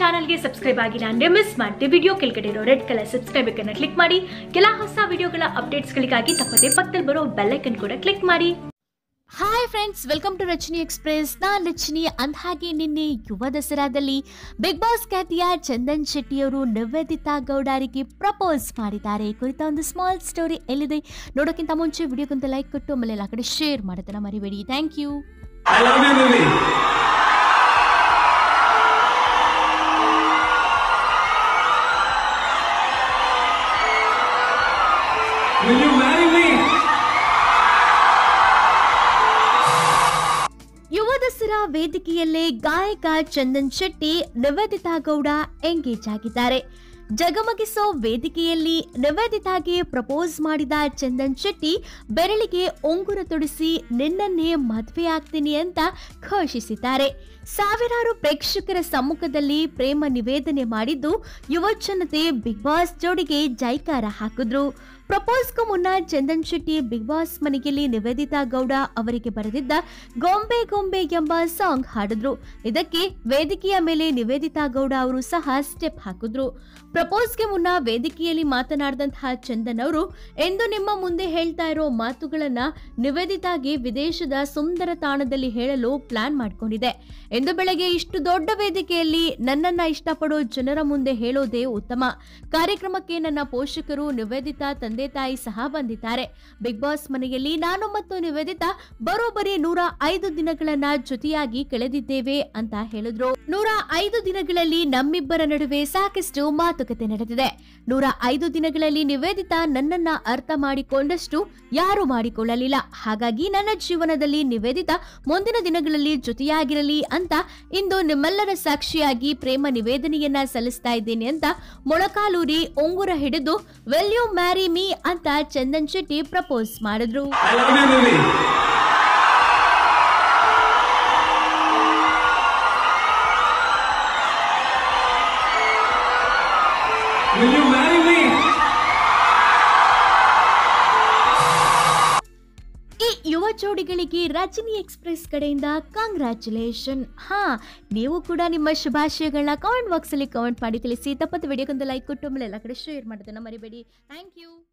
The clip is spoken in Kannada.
ಚಾನಲ್ಗೆ ಸಬ್ಸ್ಕ್ರೈಬ್ ಆಗಿ ಮಿಸ್ ಮಾಡಿ ವಿಡಿಯೋ ಕೆಳಗಡೆ ಇರೋ ರೆಡ್ ಕಲರ್ ಸಬ್ಸ್ಕ್ರೈಬ್ ಅನ್ನು ಕ್ಲಿಕ್ ಮಾಡಿ ಕೆಲ ಹೊಸ ವಿಡಿಯೋಗಳ ಅಪ್ಡೇಟ್ಸ್ಗಳಿಗಾಗಿ ತಪ್ಪದೆ ಪಕ್ಕದಲ್ಲಿ ಬರೋ ಬೆಲ್ ಐಕನ್ ಕೂಡ ಕ್ಲಿಕ್ ಮಾಡಿ hi friends welcome to Rajani express ನಾನು ರಚನಿ ಹಾಗೆ ನಿನ್ನೆ ಯುವ ದಸರಾದಲ್ಲಿ ಬಿಗ್ ಬಾಸ್ ಖ್ಯಾತಿಯ ಚಂದನ್ ಶೆಟ್ಟಿಯವರು ನಿವೇದಿತಾ ಗೌಡರಿಗೆ ಪ್ರಪೋಸ್ ಮಾಡಿದ್ದಾರೆ ಕುರಿತ ಒಂದು ಸ್ಮಾಲ್ ಸ್ಟೋರಿ ಎಲ್ಲಿದೆ ನೋಡೋಕ್ಕಿಂತ ಮುಂಚೆ ವಿಡಿಯೋಗೊಂದು ಲೈಕ್ ಕೊಟ್ಟು ಆಮೇಲೆ ಎಲ್ಲ ಕಡೆ ಶೇರ್ ಮಾಡೋದನ್ನ ಮರಿಬೇಡಿ thank you Will you marry me? Yuva Dasara ವೇದಿಕೆಯಲ್ಲೇ ಗಾಯಕ ಚಂದನ್ ಶೆಟ್ಟಿ ನಿವೇದಿತಾ ಗೌಡ ಎಂಗೇಜ್ ಆಗಿದ್ದಾರೆ ಜಗಮಗಿಸೋ ವೇದಿಕೆಯಲ್ಲಿ ನಿವೇದಿತಾಗೆ ಪ್ರಪೋಸ್ ಮಾಡಿದ ಚಂದನ್ ಶೆಟ್ಟಿ ಬೆರಳಿಗೆ ಉಂಗುರ ತೊಡಿಸಿ ನಿನ್ನನ್ನೇ ಮದುವೆ ಆಗ್ತೀನಿ ಅಂತ ಘೋಷಿಸಿದ್ದಾರೆ ಸಾವಿರಾರು ಪ್ರೇಕ್ಷಕರ ಸಮ್ಮುಖದಲ್ಲಿ ಪ್ರೇಮ ನಿವೇದನೆ ಮಾಡಿದ್ದು ಯುವ ಜನತೆ ಬಿಗ್ ಬಾಸ್ ಜೋಡಿಗೆ ಜೈಕಾರ ಹಾಕಿದ್ರು ಪ್ರಪೋಸ್ಗೂ ಮುನ್ನ ಚಂದನ್ ಶೆಟ್ಟಿ ಬಿಗ್ ಬಾಸ್ ಮನೆಯಲ್ಲಿ ನಿವೇದಿತಾ ಗೌಡ ಅವರಿಗೆ ಬರೆದಿದ್ದ ಗೊಂಬೆ ಗೊಂಬೆ ಎಂಬ ಸಾಂಗ್ ಹಾಡಿದ್ರು ಇದಕ್ಕೆ ವೇದಿಕೆಯ ಮೇಲೆ ನಿವೇದಿತಾ ಗೌಡ ಅವರು ಸಹ ಸ್ಟೆಪ್ ಹಾಕಿದ್ರು ಪ್ರಪೋಸ್ಗೆ ಮುನ್ನ ವೇದಿಕೆಯಲ್ಲಿ ಮಾತನಾಡಿದಂತಹ ಚಂದನ್ ಅವರು ಎಂದು ನಿಮ್ಮ ಮುಂದೆ ಹೇಳ್ತಾ ಇರೋ ಮಾತುಗಳನ್ನ ನಿವೇದಿತಾಗೆ ವಿದೇಶದ ಸುಂದರ ತಾಣದಲ್ಲಿ ಹೇಳಲು ಪ್ಲಾನ್ ಮಾಡಿಕೊಂಡಿದೆ ಎಂದು ಬೆಳಗ್ಗೆ ಇಷ್ಟು ದೊಡ್ಡ ವೇದಿಕೆಯಲ್ಲಿ ನನ್ನನ್ನ ಇಷ್ಟಪಡೋ ಜನರ ಮುಂದೆ ಹೇಳೋದೇ ಉತ್ತಮ ಕಾರ್ಯಕ್ರಮಕ್ಕೆ ನನ್ನ ಪೋಷಕರು ನಿವೇದಿತ ತಂದೆ ತಾಯಿ ಸಹ ಬಂದಿದ್ದಾರೆ ಬಿಗ್ ಬಾಸ್ ಮನೆಯಲ್ಲಿ ನಾನು ಮತ್ತು ನಿವೇದಿತ ಬರೋಬ್ಬರಿ ನೂರ ಐದು ದಿನಗಳನ್ನ ಜೊತೆಯಾಗಿ ಕಳೆದಿದ್ದೇವೆ ಅಂತ ಹೇಳಿದ್ರು ನೂರ ಐದು ದಿನಗಳಲ್ಲಿ ನಮ್ಮಿಬ್ಬರ ನಡುವೆ ಸಾಕಷ್ಟು ಮಾತುಕತೆ ನಡೆದಿದೆ ನೂರ ಐದು ದಿನಗಳಲ್ಲಿ ನಿವೇದಿತ ನನ್ನನ್ನ ಅರ್ಥ ಮಾಡಿಕೊಂಡಷ್ಟು ಯಾರು ಮಾಡಿಕೊಳ್ಳಲಿಲ್ಲ ಹಾಗಾಗಿ ನನ್ನ ಜೀವನದಲ್ಲಿ ನಿವೇದಿತ ಮುಂದಿನ ದಿನಗಳಲ್ಲಿ ಜೊತೆಯಾಗಿರಲಿ ಅಂತ ಅಂತ ಇಂದು ನಿಮ್ಮೆಲ್ಲರ ಸಾಕ್ಷಿಯಾಗಿ ಪ್ರೇಮ ನಿವೇದನೆಯನ್ನ ಸಲ್ಲಿಸ್ತಾ ಇದ್ದೀನಿ ಅಂತ ಮೊಳಕಾಲೂರಿ ಒಂಗುರ ಹಿಡಿದು ವೆಲ್ ಯು ಮ್ಯಾರಿ ಮೀ ಅಂತ ಚಂದನ್ ಶೆಟ್ಟಿ ಪ್ರಪೋಸ್ ಮಾಡಿದ್ರು Will you ಜೋಡಿಗಳಿಗೆ ರಜನಿ ಎಕ್ಸ್ಪ್ರೆಸ್ ಕಡೆಯಿಂದ ಕಂಗ್ರ್ಯಾಚುಲೇಷನ್ ಹಾ ನೀವು ಕೂಡ ನಿಮ್ಮ ಶುಭಾಶಯಗಳನ್ನ ಕಾಮೆಂಟ್ ಬಾಕ್ಸ್ ಅಲ್ಲಿ ಕಾಮೆಂಟ್ ಮಾಡಿ ತಿಳಿಸಿ ತಪ್ಪತ್ತು ವಿಡಿಯೋಗೊಂದು ಲೈಕ್ ಕೊಟ್ಟು ಆಮೇಲೆ ಎಲ್ಲ ಕಡೆ ಶೇರ್ ಮಾಡೋದನ್ನ ಮರಿಬೇಡಿ ಥ್ಯಾಂಕ್ ಯು